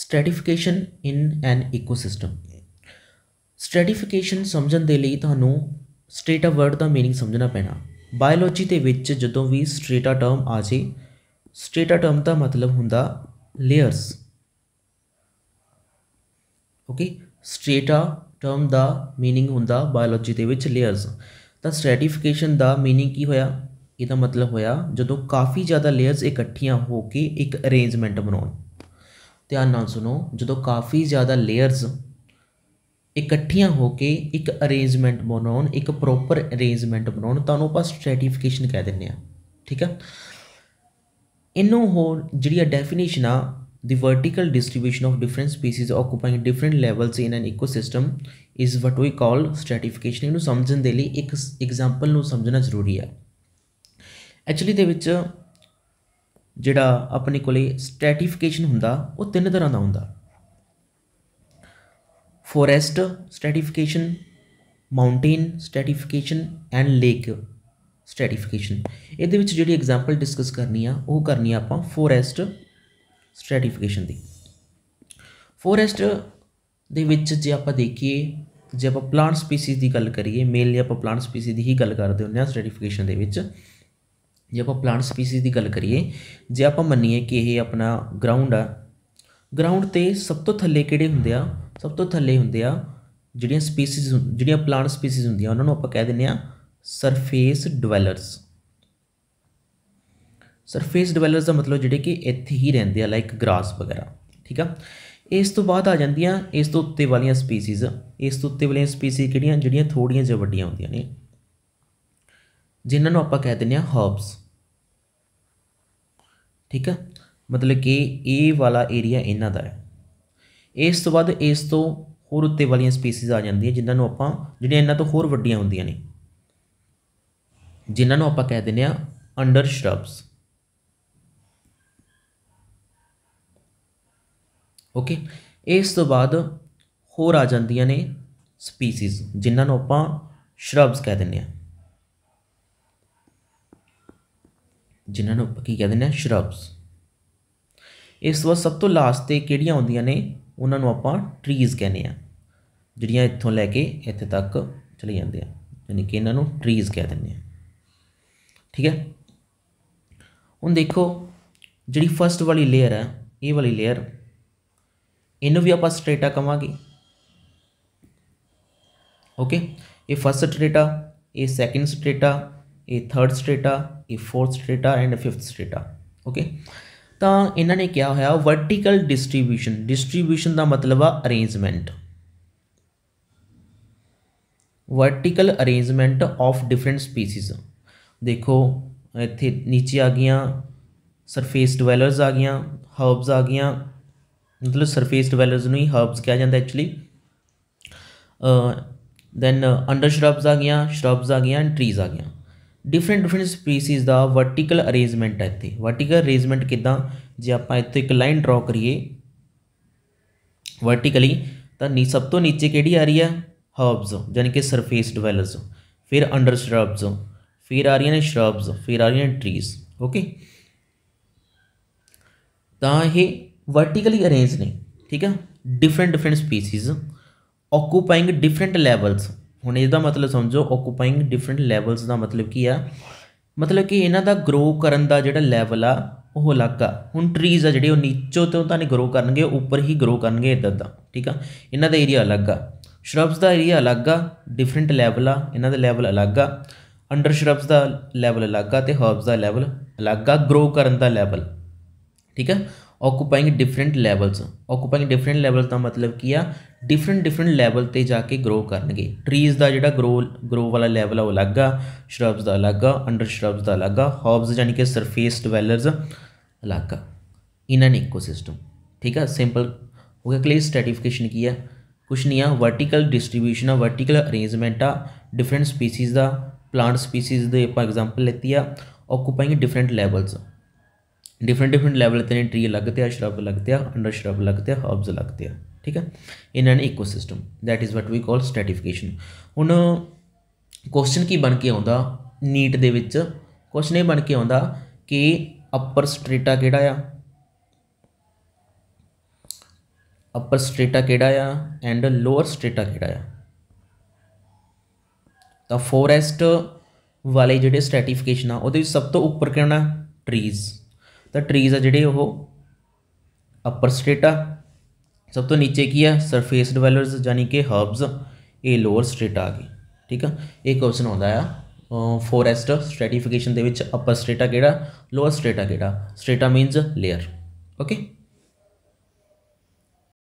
ਸਟ੍ਰੈਟੀਫਿਕੇਸ਼ਨ in an ecosystem ਸਟ੍ਰੈਟੀਫਿਕੇਸ਼ਨ ਸਮਝਣ ਦੇ ਲਈ ਤੁਹਾਨੂੰ ਸਟੇਟਾ ਵਰਡ ਦਾ ਮੀਨਿੰਗ ਸਮਝਣਾ ਪੈਣਾ ਬਾਇਓਲੋਜੀ ਦੇ ਵਿੱਚ ਜਦੋਂ ਵੀ ਸਟ੍ਰੇਟਾ ਟਰਮ ਆ ਜੇ ਸਟ੍ਰੇਟਾ ਟਰਮ ਦਾ ਮਤਲਬ ਹੁੰਦਾ ਲੇਅਰਸ ਓਕੇ ਸਟ੍ਰੇਟਾ ਟਰਮ ਦਾ ਮੀਨਿੰਗ ਹੁੰਦਾ ਬਾਇਓਲੋਜੀ ਦੇ ਵਿੱਚ ਲੇਅਰਸ ਤਾਂ ਸਟ੍ਰੈਟੀਫਿਕੇਸ਼ਨ ਦਾ ਮੀਨਿੰਗ ਕੀ ਹੋਇਆ ਇਹਦਾ ਮਤਲਬ ਹੋਇਆ ਜਦੋਂ ਕਾਫੀ ਜ਼ਿਆਦਾ ਲੇਅਰਸ ਇਕੱਠੀਆਂ ਹੋ ਕੇ ਇੱਕ ਅਰੇਂਜਮੈਂਟ ਬਣਾਉਣ ਧਿਆਨ ਨਾਲ ਸੁਣੋ ਜਦੋਂ ਕਾਫੀ ਜ਼ਿਆਦਾ ਲੇਅਰਸ ਇਕੱਠੀਆਂ ਹੋ ਕੇ ਇੱਕ ਅਰੇਂਜਮੈਂਟ ਬਣਾਉਣ ਇੱਕ ਪ੍ਰੋਪਰ ਅਰੇਂਜਮੈਂਟ ਬਣਾਉਣ ਤਾਂ ਉਹਨੂੰ ਆਪਾਂ ਸਟ੍ਰੈਟੀਫਿਕੇਸ਼ਨ ਕਹਿ ਦਿੰਦੇ ਆ ਠੀਕ ਆ ਇਹਨੂੰ ਹੋਰ ਜਿਹੜੀ ਆ ਡੈਫੀਨੇਸ਼ਨ ਆ the vertical distribution of different species occupying different levels in an ecosystem is what we call stratification ਇਹਨੂੰ ਸਮਝਣ ਦੇ ਲਈ ਇੱਕ ਐਗਜ਼ਾਮਪਲ ਨੂੰ ਸਮਝਣਾ ਜ਼ਰੂਰੀ ਆ ਐਕਚੁਅਲੀ ਦੇ ਵਿੱਚ ਜਿਹੜਾ ਆਪਣੇ ਕੋਲੇ ਸਟ੍ਰੈਟੀਫਿਕੇਸ਼ਨ ਹੁੰਦਾ ਉਹ ਤਿੰਨ ਤਰ੍ਹਾਂ ਦਾ ਹੁੰਦਾ forest stratification mountain stratification and lake stratification ਇਹਦੇ ਵਿੱਚ ਜਿਹੜੀ ਐਗਜ਼ਾਮਪਲ ਡਿਸਕਸ ਕਰਨੀ ਆ ਉਹ ਕਰਨੀ ਆ ਆਪਾਂ ਫੋਰੈਸਟ ਸਟ੍ਰੈਟੀਫਿਕੇਸ਼ਨ ਦੀ ਫੋਰੈਸਟ ਦੇ ਵਿੱਚ ਜੇ ਆਪਾਂ ਦੇਖੀਏ ਜੇ ਆਪਾਂ ਪਲਾਂਟ ਸਪੀਸੀਜ਼ ਦੀ ਗੱਲ ਕਰੀਏ ਮੇਨਲੀ ਆਪਾਂ ਪਲਾਂਟ ਸਪੀਸੀਜ਼ ਦੀ ਹੀ ਗੱਲ ਕਰਦੇ ਹੁੰਦੇ ਆ ਸਟ੍ਰੈਟੀਫਿਕੇਸ਼ਨ ਦੇ ਵਿੱਚ ਜੇ ਆਪਾਂ ਪਲਾਂਟ ਸਪੀਸੀਜ਼ ਦੀ ਗੱਲ ਕਰੀਏ ਜੇ ਆਪਾਂ ਮੰਨੀਏ ਕਿ ਇਹ ਆਪਣਾ ਗਰਾਊਂਡ ਆ ਗਰਾਊਂਡ ਤੇ ਸਭ ਤੋਂ ਥੱਲੇ ਕਿਹੜੇ ਹੁੰਦੇ ਆ ਸਭ ਤੋਂ ਥੱਲੇ ਹੁੰਦੇ ਆ ਜਿਹੜੀਆਂ ਸਪੀਸੀਜ਼ ਜਿਹੜੀਆਂ ਪਲਾਂਟ ਸਪੀਸੀਜ਼ ਹੁੰਦੀਆਂ ਉਹਨਾਂ ਨੂੰ ਆਪਾਂ ਕਹਿ ਦਿੰਨੇ ਆ ਸਰਫੇਸ ਡਵੈਲਰਸ ਸਰਫੇਸ ਡਵੈਲਰਸ ਦਾ ਮਤਲਬ ਜਿਹੜੇ ਕਿ ਇੱਥੇ ਹੀ ਰਹਿੰਦੇ ਆ ਲਾਈਕ ਗ੍ਰਾਸ ਵਗੈਰਾ ਠੀਕ ਆ ਇਸ ਤੋਂ ਬਾਅਦ ਆ ਜਾਂਦੀਆਂ ਇਸ ਤੋਂ ਉੱਤੇ ਵਾਲੀਆਂ ਸਪੀਸੀਜ਼ ਇਸ ਤੋਂ ਉੱਤੇ ਵਾਲੀਆਂ ਸਪੀਸੀਜ਼ ਕਿਹੜੀਆਂ ਜਿਹੜੀਆਂ ਥੋੜੀਆਂ ਜਿਹਾ ਵੱਡੀਆਂ ਹੁੰਦੀਆਂ ਨੇ ਜਿਨ੍ਹਾਂ ਨੂੰ ਆਪਾਂ ਕਹਿ ਦਿੰਦੇ ਆ ਹਰਬਸ ਠੀਕ ਹੈ ਮਤਲਬ ਕਿ ਇਹ ਵਾਲਾ ਏਰੀਆ ਇਹਨਾਂ ਦਾ ਹੈ ਇਸ ਤੋਂ ਬਾਅਦ ਇਸ ਤੋਂ ਹੋਰ ਉੱਤੇ ਵਾਲੀਆਂ ਸਪੀਸੀਜ਼ ਆ ਜਾਂਦੀਆਂ ਜਿਨ੍ਹਾਂ ਨੂੰ ਆਪਾਂ ਜਿਹੜੀਆਂ ਇਹਨਾਂ ਤੋਂ ਹੋਰ ਵੱਡੀਆਂ ਹੁੰਦੀਆਂ ਨੇ ਜਿਨ੍ਹਾਂ ਨੂੰ ਆਪਾਂ ਕਹਿ ਦਿੰਦੇ ਆ ਅੰਡਰ ਸ਼ਰਬਸ ਓਕੇ ਇਸ ਤੋਂ ਬਾਅਦ ਹੋਰ ਆ ਜਾਂਦੀਆਂ ਨੇ ਸਪੀਸੀਜ਼ ਜਿਨ੍ਹਾਂ ਨੂੰ ਆਪਾਂ ਸ਼ਰਬਸ ਕਹਿ ਦਿੰਦੇ ਆ ਜਿਨ੍ਹਾਂ ਨੂੰ ਕੀ ਕਹਿੰਦੇ ਨੇ ਸ਼ਰਬਸ ਇਸ ਤੋਂ ਸਭ ਤੋਂ ਲਾਸਟ ਤੇ ਕਿਹੜੀਆਂ ਹੁੰਦੀਆਂ ਨੇ ਉਹਨਾਂ ਨੂੰ ਆਪਾਂ ਟਰੀਜ਼ ਕਹਿੰਦੇ ਆ ਜਿਹੜੀਆਂ ਇੱਥੋਂ ਲੈ ਕੇ ਇੱਥੇ ਤੱਕ ਚਲੇ ਜਾਂਦੇ ਆ ਯਾਨੀ ਕਿ ਇਹਨਾਂ ਨੂੰ ਟਰੀਜ਼ ਕਹਿ ਦਿੰਦੇ ਆ ਠੀਕ ਹੈ ਹੁਣ ਦੇਖੋ ਜਿਹੜੀ ਫਰਸਟ ਵਾਲੀ ਲੇਅਰ ਹੈ ਇਹ ਵਾਲੀ ਲੇਅਰ ਇਹਨੂੰ ਵੀ ਆਪਾਂ ਸਟ੍ਰੇਟਾ ਕਵਾਂਗੇ ਓਕੇ ਇਹ ਫਰਸਟ ਸਟ੍ਰੇਟਾ ਇਹ ਸੈਕਿੰਡ ਸਟ੍ਰੇਟਾ ਇਹ ਥਰਡ ਸਟ੍ਰੇਟਾ ਇਹ fourth strata and fifth strata okay ਤਾਂ ਇਹਨਾਂ ਨੇ ਕਿਹਾ ਹੋਇਆ ਵਰਟੀਕਲ ਡਿਸਟ੍ਰੀਬਿਊਸ਼ਨ ਡਿਸਟ੍ਰੀਬਿਊਸ਼ਨ ਦਾ ਮਤਲਬ ਆ arrangement vertical arrangement of different species ਦੇਖੋ ਇੱਥੇ ਨੀਚੇ ਆ ਗਈਆਂ ਸਰਫੇਸ ਡਵੈਲਰਸ ਆ ਗਈਆਂ ਹਰਬਸ ਆ ਗਈਆਂ ਮਤਲਬ ਸਰਫੇਸ ਡਵੈਲਰਸ ਨੂੰ ਹੀ ਹਰਬਸ ਕਿਹਾ ਜਾਂਦਾ actually uh then under shrubs ਆ ਗਈਆਂ ਸ਼ਰਬਸ ਆ ਗਈਆਂ ਐਂਡ ਟਰੀਜ਼ ਆ ਗਈਆਂ ਡਿਫਰੈਂਟ ਡਿਫਰੈਂਟ ਸਪੀਸੀਜ਼ ਦਾ ਵਰਟੀਕਲ ਅਰੇਂਜਮੈਂਟ ਹੈ ਇੱਥੇ ਵਰਟੀਕਲ ਅਰੇਂਜਮੈਂਟ ਕਿਦਾਂ ਜੇ ਆਪਾਂ ਇੱਥੇ ਇੱਕ ਲਾਈਨ ਡਰਾ ਕਰੀਏ ਵਰਟੀਕਲੀ ਤਾਂ ਨੀ ਸਭ ਤੋਂ ਨੀਚੇ ਕਿਹੜੀ ਆ ਰਹੀ ਆ ਹਰਬਸ ਯਾਨੀ ਕਿ ਸਰਫੇਸ ਡਵੈਲਰਸ ਫਿਰ ਅੰਡਰ ਸ਼ਰਬਸ ਫਿਰ ਆ ਰਹੀਆਂ ਨੇ ਸ਼ਰਬਸ ਫਿਰ ਆ ਰਹੀਆਂ ਟਰੀਜ਼ ਓਕੇ ਤਾਂ ਇਹ ਵਰਟੀਕਲੀ ਅਰੇਂਜ ਨੇ ਠੀਕ ਆ different different species occupying different levels ਹੁਣ ਇਹਦਾ ਮਤਲਬ ਸਮਝੋ ਆਕੂਪਾਈਂਗ ਡਿਫਰੈਂਟ ਲੈਵਲਸ ਦਾ ਮਤਲਬ ਕੀ ਆ ਮਤਲਬ ਕਿ ਇਹਨਾਂ ਦਾ ਗਰੋ ਕਰਨ ਦਾ ਜਿਹੜਾ ਲੈਵਲ ਆ ਉਹ ਅਲੱਗ ਆ ਹੁਣ ਟਰੀਜ਼ ਆ ਜਿਹੜੇ ਉਹ ਨੀਚੋ ਤੋਂ ਤਾਂ ਨਹੀਂ ਗਰੋ ਕਰਨਗੇ ਉੱਪਰ ਹੀ ਗਰੋ ਕਰਨਗੇ ਇਦਾਂ ਦਾ ਠੀਕ ਆ ਇਹਨਾਂ ਦਾ ਏਰੀਆ ਅਲੱਗ ਆ ਸ਼ਰਬਸ ਦਾ ਏਰੀਆ ਅਲੱਗ ਆ ਡਿਫਰੈਂਟ ਲੈਵਲ ਆ ਇਹਨਾਂ ਦਾ ਲੈਵਲ ਅਲੱਗ ਆ ਅੰਡਰ ਸ਼ਰਬਸ ਦਾ ਲੈਵਲ ਅਲੱਗ ਆ ਤੇ ਹਰਬਸ ਦਾ ਲੈਵਲ ਅਲੱਗ ਆ ਗਰੋ ਕਰਨ ਦਾ ਲੈਵਲ ਠੀਕ ਆ occupying different levels occupying different level का मतलब की आ डिफरेंट डिफरेंट लैवल ਤੇ जाके ग्रो ਗਰੋ ਕਰਨਗੇ ਟਰੀਜ਼ ਦਾ ਜਿਹੜਾ ग्रो ਗਰੋ ਵਾਲਾ ਲੈਵਲ ਆ ਉਹ ਅਲੱਗ ਆ ਸ਼ਰਬਸ ਦਾ श्रब्स का अलग आ ਦਾ यानी कि सरफेस ਯਾਨੀ अलग surface dwellers in an ecosystem ठीक है सिंपल हो गया क्लियर स्ट्रेटिफिकेशन की है कुछ नहीं आ वर्टिकल डिस्ट्रीब्यूशन है वर्टिकल अरेंजमेंट आ डिफरेंट स्पीसीज़ का प्लांट स्पीसीज़ के आप एग्जाम्पल लेती है occupying different levels different different level ਤੇ ਨੇ ट्री ਲੱਗਦੇ ਆ ਸ਼ਰਬ ਲੱਗਦੇ ਆ ਅੰਡਰ ਸ਼ਰਬ ਲੱਗਦੇ ਆ हर्ब्स ਲੱਗਦੇ ਆ ਠੀਕ ਹੈ in an ecosystem that is what we call stratification ਹੁਣ ਕੁਐਸਚਨ ਕੀ ਬਣ ਕੇ ਆਉਂਦਾ ਨੀਟ ਦੇ ਵਿੱਚ ਕੁਐਸਚਨ ਇਹ ਬਣ ਕੇ ਆਉਂਦਾ ਕਿ ਅਪਰ ਸਟ੍ਰੇਟਾ ਕਿਹੜਾ ਆ ਅਪਰ ਸਟ੍ਰੇਟਾ ਕਿਹੜਾ ਆ ਐਂਡ ਲੋਅਰ ਸਟ੍ਰੇਟਾ ਕਿਹੜਾ ਆ ਤਾਂ ਫੋਰੈਸਟ ਵਾਲੇ ਜਿਹੜੇ ਸਟ੍ਰੈਟੀਫਿਕੇਸ਼ਨ ਆ ਉਹਦੇ ਵਿੱਚ ਸਭ ਤੋਂ ਉੱਪਰ ਕਿਹੜਾ ਟਰੀਜ਼ ਤਾਂ ਟਰੀਜ਼ ਆ ਜਿਹੜੇ ਉਹ ਅਪਰ ਸਟ੍ਰੇਟਾ ਸਭ ਤੋਂ ਨੀਚੇ ਕੀ ਹੈ ਸਰਫੇਸ ਡਿਵੈਲਪਰਸ ਯਾਨੀ ਕਿ ਹਰਬਸ ਇਹ ਲੋਅਰ ਸਟ੍ਰੇਟਾ ਆ ਗਈ ਠੀਕ ਆ ਇਹ ਕੁਐਸਚਨ ਆਉਂਦਾ ਆ ਫੋਰੈਸਟ ਸਟ੍ਰੈਟੀਫਿਕੇਸ਼ਨ ਦੇ ਵਿੱਚ ਅਪਰ ਸਟ੍ਰੇਟਾ ਕਿਹੜਾ ਲੋਅਰ ਸਟ੍ਰੇਟਾ ਕਿਹੜਾ ਸਟੇਟਾ ਮੀਨਸ ਲੇਅਰ ਓਕੇ